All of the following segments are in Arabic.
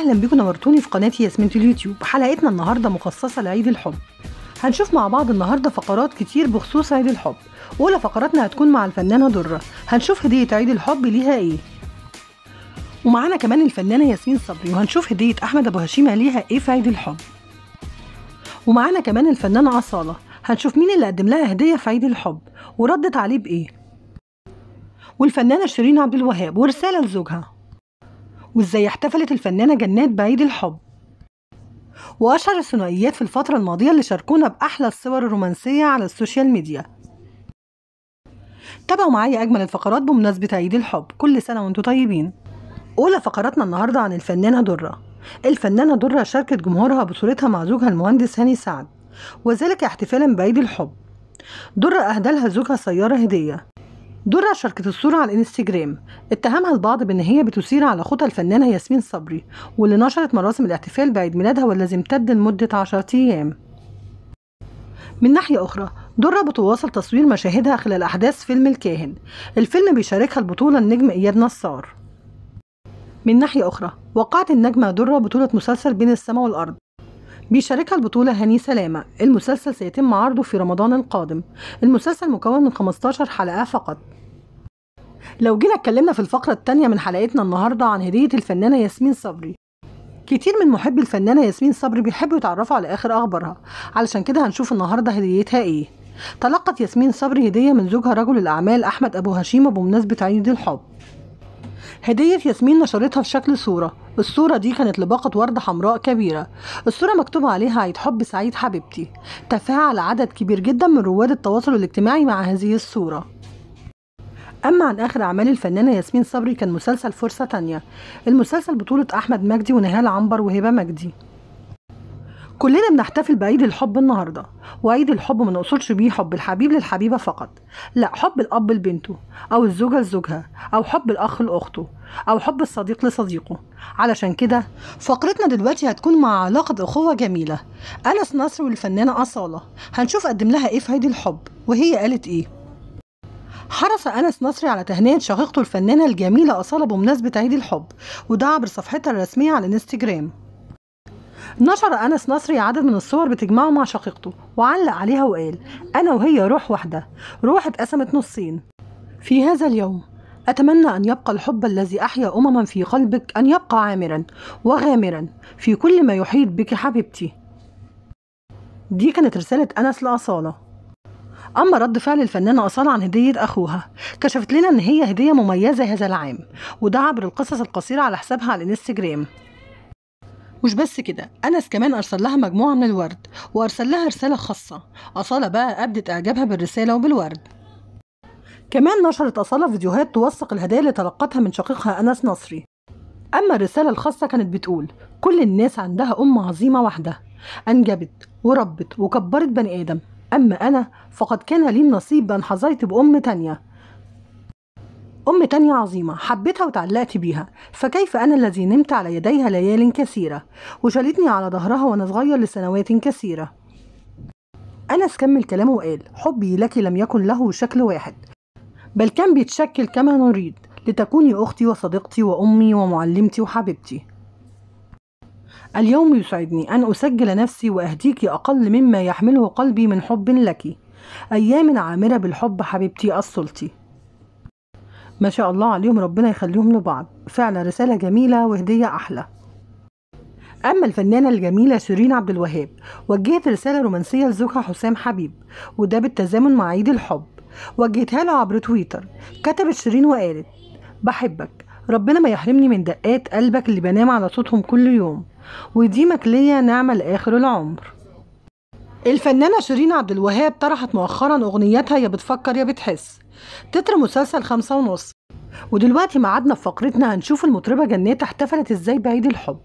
اهلا بيكم نورتوني في قناه ياسمينة اليوتيوب حلقتنا النهارده مخصصه لعيد الحب هنشوف مع بعض النهارده فقرات كتير بخصوص عيد الحب اولى فقراتنا هتكون مع الفنانه دره هنشوف هديه عيد الحب ليها ايه ومعانا كمان الفنانه ياسمين صبري وهنشوف هديه احمد ابو هشيمه ليها ايه في عيد الحب ومعانا كمان الفنانه اصاله هنشوف مين اللي قدم لها هديه في عيد الحب وردت عليه بايه والفنانه شيرين عبد الوهاب ورساله لزوجها وإزاي احتفلت الفنانة جنات بعيد الحب وأشهر الثنائيات في الفترة الماضية اللي شاركونا بأحلى الصور الرومانسية على السوشيال ميديا تابعوا معايا أجمل الفقرات بمناسبة عيد الحب كل سنة وانتم طيبين أولى فقراتنا النهاردة عن الفنانة درة الفنانة درة شاركت جمهورها بصورتها مع زوجها المهندس هاني سعد وذلك احتفالا بعيد الحب درة أهدى لها زوجها سيارة هدية درة شاركت الصورة على الانستجرام اتهمها البعض بان هي بتثير على خطى الفنانة ياسمين صبري واللي نشرت مراسم الاحتفال بعيد ميلادها والذي امتد لمدة عشرة ايام من ناحية أخرى درة بتواصل تصوير مشاهدها خلال أحداث فيلم الكاهن الفيلم بيشاركها البطولة النجم إياد نصار من ناحية أخرى وقعت النجمة درة بطولة مسلسل بين السماء والأرض بيشاركها البطولة هاني سلامة المسلسل سيتم عرضه في رمضان القادم المسلسل مكون من 15 حلقة فقط لو جينا اتكلمنا في الفقرة التانية من حلقتنا النهاردة عن هدية الفنانة ياسمين صبري كتير من محبي الفنانة ياسمين صبري بيحبوا يتعرفوا على آخر أخبارها علشان كده هنشوف النهاردة هديتها إيه تلقت ياسمين صبري هدية من زوجها رجل الأعمال أحمد أبو هشيمة بمناسبة عيد الحب هدية ياسمين نشرتها في شكل صورة الصورة دي كانت لباقة وردة حمراء كبيرة الصورة مكتوب عليها عيد حب سعيد حبيبتي تفاعل عدد كبير جدا من رواد التواصل الاجتماعي مع هذه الصورة أما عن آخر أعمال الفنانة ياسمين صبري كان مسلسل فرصة تانية المسلسل بطولة أحمد مجدي ونهال عنبر وهبة مجدي كلنا بنحتفل بعيد الحب النهارده وعيد الحب ما نقصدش بيه حب الحبيب للحبيبه فقط لا حب الاب لبنته او الزوجه لزوجها او حب الاخ لاخته او حب الصديق لصديقه علشان كده فقرتنا دلوقتي هتكون مع علاقه اخوه جميله انس نصر والفنانه اصاله هنشوف قدم لها ايه في عيد الحب وهي قالت ايه حرص أنس نصري على تهنئة شقيقته الفنانة الجميلة أصالة بمناسبة عيد الحب وده عبر صفحتها الرسمية على الانستجرام نشر أنس نصري عدد من الصور بتجمعه مع شقيقته وعلق عليها وقال أنا وهي روح واحدة روح اتقسمت نصين في هذا اليوم أتمنى أن يبقى الحب الذي أحيا أمما في قلبك أن يبقى عامرا وغامرا في كل ما يحيط بك حبيبتي دي كانت رسالة أنس لأصالة أما رد فعل الفنانة أصالة عن هدية أخوها كشفت لنا إن هي هدية مميزة هذا العام وده عبر القصص القصيرة على حسابها على الانستجرام مش بس كده أنس كمان أرسل لها مجموعة من الورد وأرسل لها رسالة خاصة أصالة بقى أبدت إعجابها بالرسالة وبالورد كمان نشرت أصالة فيديوهات توثق الهدايا اللي تلقتها من شقيقها أنس نصري أما الرسالة الخاصة كانت بتقول كل الناس عندها أم عظيمة واحدة أنجبت وربت وكبرت بني آدم أما أنا فقد كان لي النصيب أن حظيت بأم تانية أم تانية عظيمة حبيتها وتعلقت بيها فكيف أنا الذي نمت على يديها ليال كثيرة وشالتني على ظهرها وأنا صغير لسنوات كثيرة أنس كمل كلامه وقال حبي لك لم يكن له شكل واحد بل كان بيتشكل كما نريد لتكوني أختي وصديقتي وأمي ومعلمتي وحبيبتي اليوم يسعدني أن أسجل نفسي وأهديك أقل مما يحمله قلبي من حب لك أيام عامرة بالحب حبيبتي أصلتي ما شاء الله عليهم ربنا يخليهم لبعض فعلا رسالة جميلة وهدية أحلى أما الفنانة الجميلة شيرين عبد الوهاب وجهت رسالة رومانسية لزوجها حسام حبيب وده بالتزامن مع عيد الحب وجهتها له عبر تويتر كتبت شيرين وقالت بحبك ربنا ما يحرمني من دقات قلبك اللي بنام على صوتهم كل يوم ويديمك ليا نعمة لآخر العمر الفنانة شيرين عبد الوهاب طرحت مؤخرا أغنيتها يا بتفكر يا بتحس تتر مسلسل خمسة ونص ودلوقتي معادنا في فقرتنا هنشوف المطربة جنات احتفلت ازاي بعيد الحب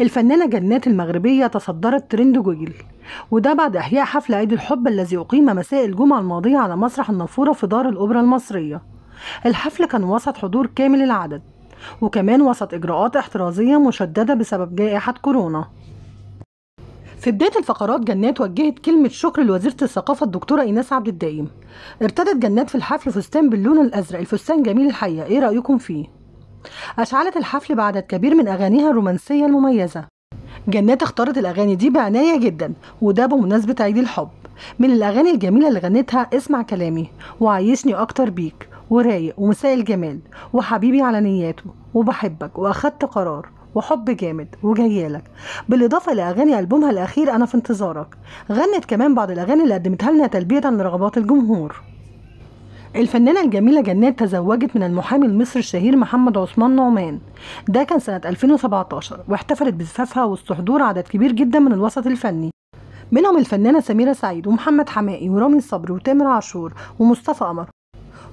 الفنانة جنات المغربية تصدرت ترند جوجل وده بعد إحياء حفل عيد الحب الذي أقيم مساء الجمعة الماضية على مسرح النافورة في دار الأوبرا المصرية الحفل كان وسط حضور كامل العدد وكمان وسط إجراءات احترازية مشددة بسبب جائحة كورونا في بداية الفقرات جنات وجهت كلمة شكر لوزيرة الثقافة الدكتورة إيناس عبد الدايم ارتدت جنات في الحفل فستان باللون الأزرق الفستان جميل الحقيقة إيه رأيكم فيه؟ أشعلت الحفل بعدد كبير من أغانيها الرومانسية المميزة جنات اختارت الأغاني دي بعناية جدا وده بمناسبة عيد الحب من الأغاني الجميلة اللي غنتها اسمع كلامي وعيشني أكتر بيك ورايق ومساء الجمال وحبيبي على نياته وبحبك وأخدت قرار وحب جامد وجايالك بالاضافه لاغاني البومها الاخير انا في انتظارك غنت كمان بعض الاغاني اللي قدمتها لنا تلبيه لرغبات الجمهور الفنانة الجميلة جنات تزوجت من المحامي المصري الشهير محمد عثمان نعمان ده كان سنة 2017 واحتفلت بزفافها وسط حضور عدد كبير جدا من الوسط الفني منهم الفنانة سميرة سعيد ومحمد حمائي ورامي صبري وتامر عاشور ومصطفى قمر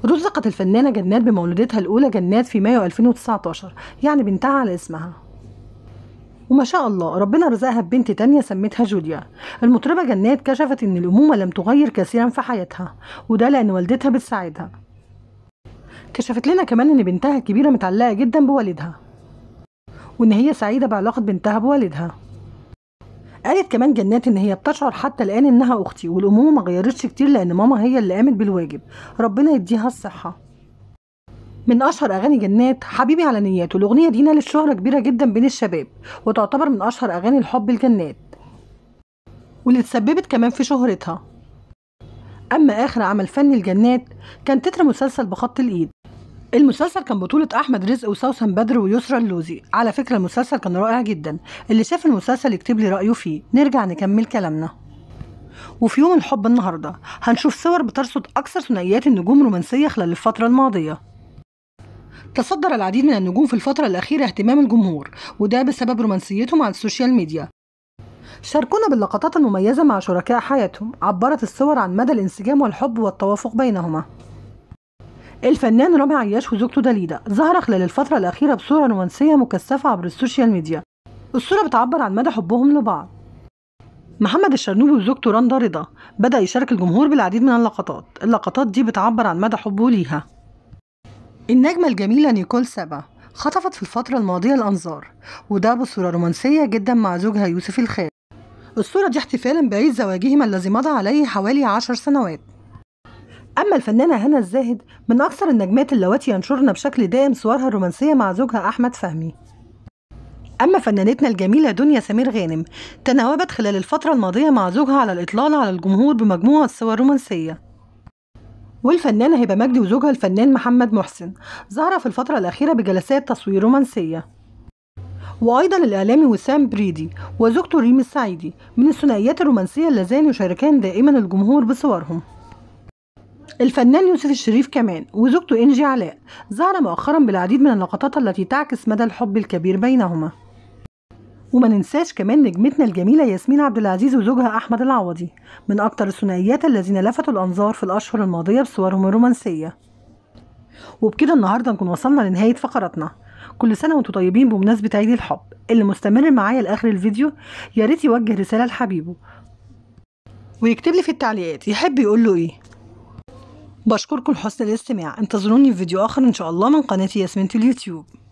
رزقت الفنانة جنات بمولودتها الأولى جنات في مايو 2019 يعني بنتها على اسمها وما شاء الله ربنا رزقها ببنت تانية سمتها جوليا المطربة جنات كشفت ان الأمومة لم تغير كثيرا في حياتها وده لأن والدتها بتساعدها كشفت لنا كمان ان بنتها الكبيرة متعلقة جدا بوالدها وان هي سعيدة بعلاقة بنتها بوالدها قالت كمان جنات ان هي بتشعر حتى الان انها اختي والامومه ما غيرتش كتير لان ماما هي اللي قامت بالواجب ربنا يديها الصحه من اشهر اغاني جنات حبيبي على نياته الاغنيه دي نالت شهره كبيره جدا بين الشباب وتعتبر من اشهر اغاني الحب لجنات واللي تسببت كمان في شهرتها اما اخر عمل فني لجنات كان تتر مسلسل بخط الايد المسلسل كان بطولة أحمد رزق وسوسن بدر ويسرى اللوزي على فكرة المسلسل كان رائع جدا اللي شاف المسلسل يكتب لي رأيه فيه نرجع نكمل كلامنا وفي يوم الحب النهاردة هنشوف صور بترصد أكثر ثنائيات النجوم الرومانسية خلال الفترة الماضية تصدر العديد من النجوم في الفترة الأخيرة اهتمام الجمهور وده بسبب رومانسيتهم على السوشيال ميديا شاركونا باللقطات المميزة مع شركاء حياتهم عبرت الصور عن مدى الانسجام والحب والتوافق بينهما الفنان رامي عياش وزوجته داليدا ظهر خلال الفترة الأخيرة بصورة رومانسية مكثفة عبر السوشيال ميديا الصورة بتعبر عن مدى حبهم لبعض محمد الشرنوبي وزوجته رندا رضا بدأ يشارك الجمهور بالعديد من اللقطات اللقطات دي بتعبر عن مدى حبه ليها النجمة الجميلة نيكول سابا خطفت في الفترة الماضية الأنظار وده بصورة رومانسية جدا مع زوجها يوسف الخال الصورة دي احتفالا بعيد زواجهما الذي مضى عليه حوالي عشر سنوات أما الفنانة هنا الزاهد من أكثر النجمات اللواتي ينشرن بشكل دائم صورها الرومانسية مع زوجها أحمد فهمي أما فنانتنا الجميلة دنيا سمير غانم تناوبت خلال الفترة الماضية مع زوجها على الإطلال على الجمهور بمجموعة صور رومانسية والفنانة هبة مجدي وزوجها الفنان محمد محسن ظهر في الفترة الأخيرة بجلسات تصوير رومانسية وأيضا الإعلامي وسام بريدي وزوجته ريم السعيدي من الثنائيات الرومانسية اللذان يشاركان دائما الجمهور بصورهم الفنان يوسف الشريف كمان وزوجته إنجي علاء ظهر مؤخرا بالعديد من اللقطات التي تعكس مدى الحب الكبير بينهما وما ننساش كمان نجمتنا الجميلة ياسمين عبد العزيز وزوجها أحمد العوضي من أكتر الثنائيات الذين لفتوا الأنظار في الأشهر الماضية بصورهم الرومانسية وبكده النهاردة نكون وصلنا لنهاية فقراتنا كل سنة وانتم طيبين بمناسبة عيد الحب اللي مستمر معايا لآخر الفيديو يا ريت يوجه رسالة لحبيبه ويكتب لي في التعليقات يحب يقول له ايه بشكركم لحسن الاستماع انتظروني في فيديو اخر ان شاء الله من قناتي ياسمين اليوتيوب